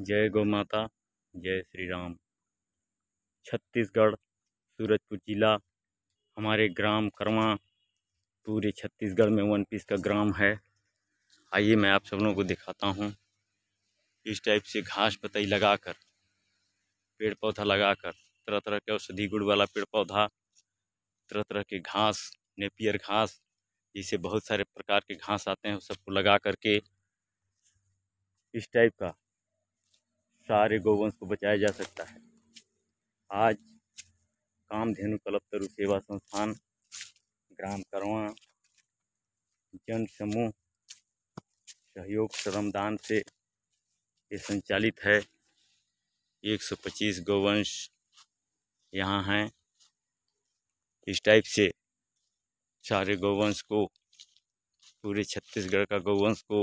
जय गौ माता जय श्री राम छत्तीसगढ़ सूरजपुर जिला हमारे ग्राम करवा पूरे छत्तीसगढ़ में वन पीस का ग्राम है आइए मैं आप सब लोगों को दिखाता हूँ इस टाइप से घास पतई लगाकर पेड़ पौधा लगाकर तरह तरह के औषधि गुड़ वाला पेड़ पौधा तरह तरह के घास नेपियर घास जिसे बहुत सारे प्रकार के घास आते हैं उस सबको लगा करके इस टाइप का सारे गोवंश को बचाया जा सकता है आज कामधेनु क्लब तरु सेवा संस्थान ग्राम करवा जन समूह सहयोग श्रमदान से ये संचालित है 125 गोवंश यहाँ हैं इस टाइप से सारे गोवंश को पूरे छत्तीसगढ़ का गोवंश को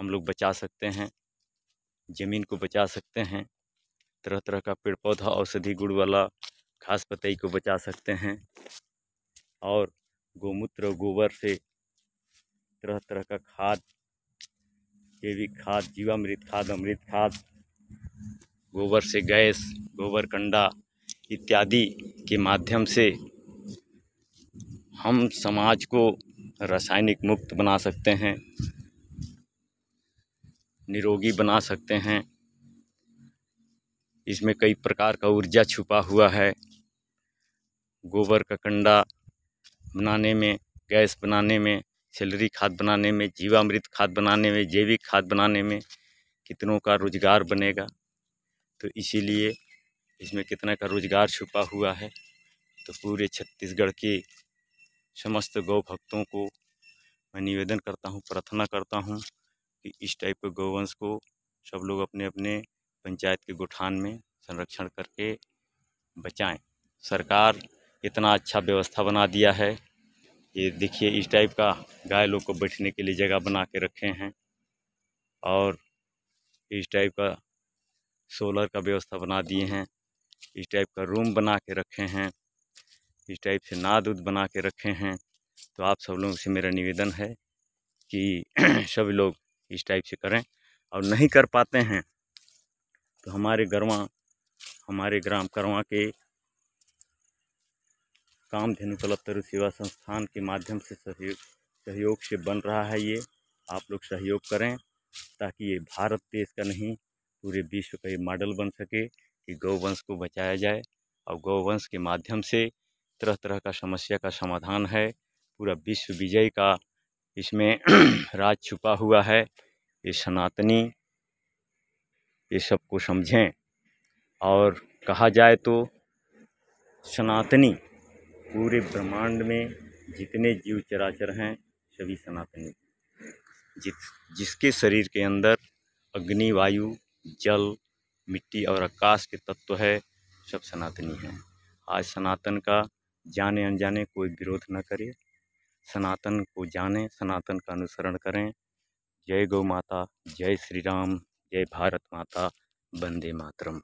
हम लोग बचा सकते हैं ज़मीन को बचा सकते हैं तरह तरह का पेड़ पौधा औषधि गुण वाला घास पतई को बचा सकते हैं और गोमूत्र गोबर से तरह तरह का खाद जैविक खाद जीवामृत खाद अमृत खाद गोबर से गैस गोबर कंडा इत्यादि के माध्यम से हम समाज को रासायनिक मुक्त बना सकते हैं निरोगी बना सकते हैं इसमें कई प्रकार का ऊर्जा छुपा हुआ है गोबर का कंडा बनाने में गैस बनाने में सेलरी खाद बनाने में जीवामृत खाद बनाने में जैविक खाद बनाने में कितनों का रोज़गार बनेगा तो इसीलिए इसमें कितना का रोज़गार छुपा हुआ है तो पूरे छत्तीसगढ़ के समस्त गौ भक्तों को मैं निवेदन करता हूँ प्रार्थना करता हूँ कि इस टाइप के गौवंश को सब लोग अपने अपने पंचायत के गोठान में संरक्षण करके बचाएं सरकार इतना अच्छा व्यवस्था बना दिया है ये देखिए इस टाइप का गाय लोग को बैठने के लिए जगह बना के रखे हैं और इस टाइप का सोलर का व्यवस्था बना दिए हैं इस टाइप का रूम बना के रखे हैं इस टाइप से नाद उद बना के रखे हैं तो आप सब लोगों से मेरा निवेदन है कि सभी लोग इस टाइप से करें और नहीं कर पाते हैं तो हमारे गरवा हमारे ग्राम करवा के काम धनुकलब तरु सेवा संस्थान के माध्यम से सहयोग सहयोग से बन रहा है ये आप लोग सहयोग करें ताकि ये भारत देश का नहीं पूरे विश्व का ये मॉडल बन सके कि गौवंश को बचाया जाए और गौवंश के माध्यम से तरह तरह का समस्या का समाधान है पूरा विश्व विजय का इसमें राज छुपा हुआ है ये सनातनी ये सबको समझें और कहा जाए तो सनातनी पूरे ब्रह्मांड में जितने जीव चराचर हैं सभी सनातनी जिस जिसके शरीर के अंदर अग्नि वायु जल मिट्टी और आकाश के तत्व है सब सनातनी हैं आज सनातन का जाने अनजाने कोई विरोध न करे सनातन को जानें सनातन का अनुसरण करें जय गौ माता जय श्री राम जय भारत माता वंदे मातरम